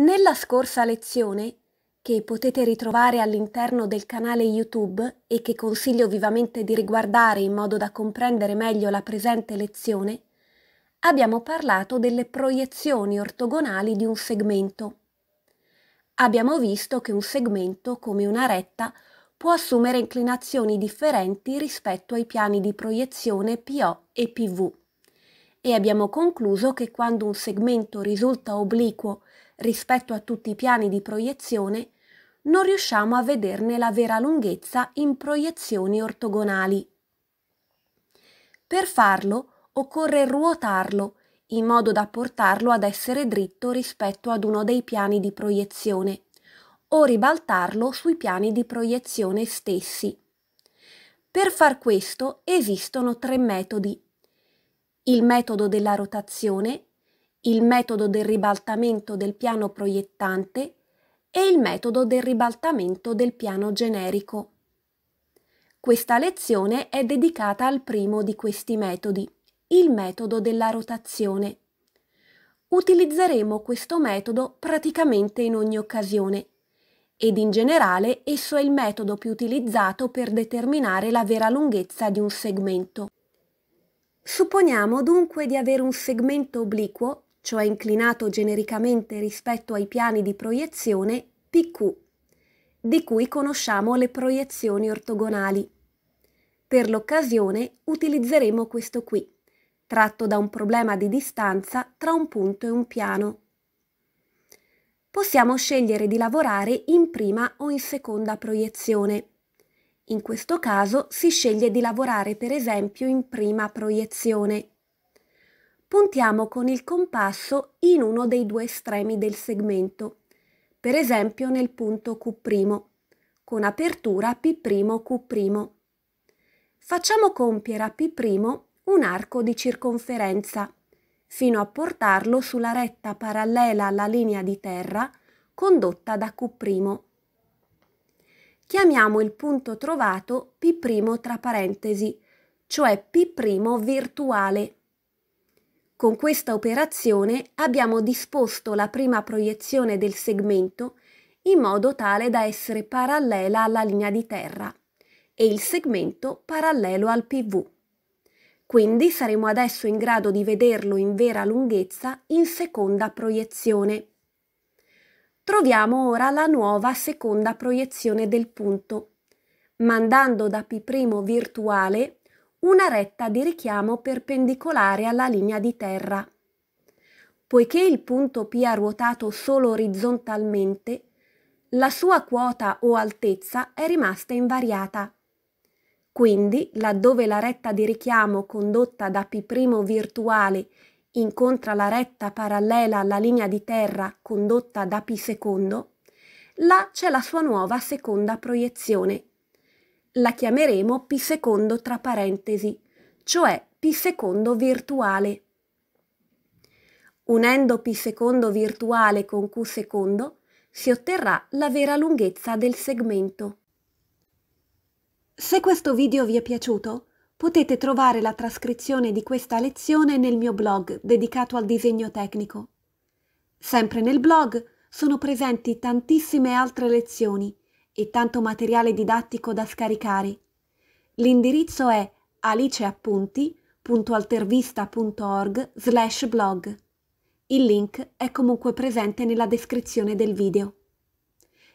Nella scorsa lezione, che potete ritrovare all'interno del canale YouTube e che consiglio vivamente di riguardare in modo da comprendere meglio la presente lezione, abbiamo parlato delle proiezioni ortogonali di un segmento. Abbiamo visto che un segmento, come una retta, può assumere inclinazioni differenti rispetto ai piani di proiezione PO e PV. E abbiamo concluso che quando un segmento risulta obliquo rispetto a tutti i piani di proiezione, non riusciamo a vederne la vera lunghezza in proiezioni ortogonali. Per farlo occorre ruotarlo in modo da portarlo ad essere dritto rispetto ad uno dei piani di proiezione o ribaltarlo sui piani di proiezione stessi. Per far questo esistono tre metodi. Il metodo della rotazione il metodo del ribaltamento del piano proiettante e il metodo del ribaltamento del piano generico. Questa lezione è dedicata al primo di questi metodi, il metodo della rotazione. Utilizzeremo questo metodo praticamente in ogni occasione ed in generale esso è il metodo più utilizzato per determinare la vera lunghezza di un segmento. Supponiamo dunque di avere un segmento obliquo cioè inclinato genericamente rispetto ai piani di proiezione PQ, di cui conosciamo le proiezioni ortogonali. Per l'occasione utilizzeremo questo qui, tratto da un problema di distanza tra un punto e un piano. Possiamo scegliere di lavorare in prima o in seconda proiezione. In questo caso si sceglie di lavorare per esempio in prima proiezione puntiamo con il compasso in uno dei due estremi del segmento, per esempio nel punto Q', con apertura P'Q'. Facciamo compiere a P' un arco di circonferenza, fino a portarlo sulla retta parallela alla linea di terra condotta da Q'. Chiamiamo il punto trovato P' tra parentesi, cioè P' virtuale con questa operazione abbiamo disposto la prima proiezione del segmento in modo tale da essere parallela alla linea di terra e il segmento parallelo al PV. Quindi saremo adesso in grado di vederlo in vera lunghezza in seconda proiezione. Troviamo ora la nuova seconda proiezione del punto, mandando da P' virtuale una retta di richiamo perpendicolare alla linea di terra. Poiché il punto P ha ruotato solo orizzontalmente, la sua quota o altezza è rimasta invariata. Quindi, laddove la retta di richiamo condotta da P' virtuale incontra la retta parallela alla linea di terra condotta da P là c'è la sua nuova seconda proiezione la chiameremo pi secondo tra parentesi, cioè pi secondo virtuale. Unendo pi secondo virtuale con q secondo, si otterrà la vera lunghezza del segmento. Se questo video vi è piaciuto, potete trovare la trascrizione di questa lezione nel mio blog dedicato al disegno tecnico. Sempre nel blog sono presenti tantissime altre lezioni e tanto materiale didattico da scaricare. L'indirizzo è aliceappunti.altervista.org slash blog. Il link è comunque presente nella descrizione del video.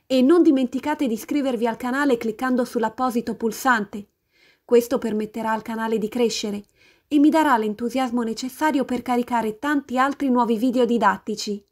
E non dimenticate di iscrivervi al canale cliccando sull'apposito pulsante. Questo permetterà al canale di crescere e mi darà l'entusiasmo necessario per caricare tanti altri nuovi video didattici.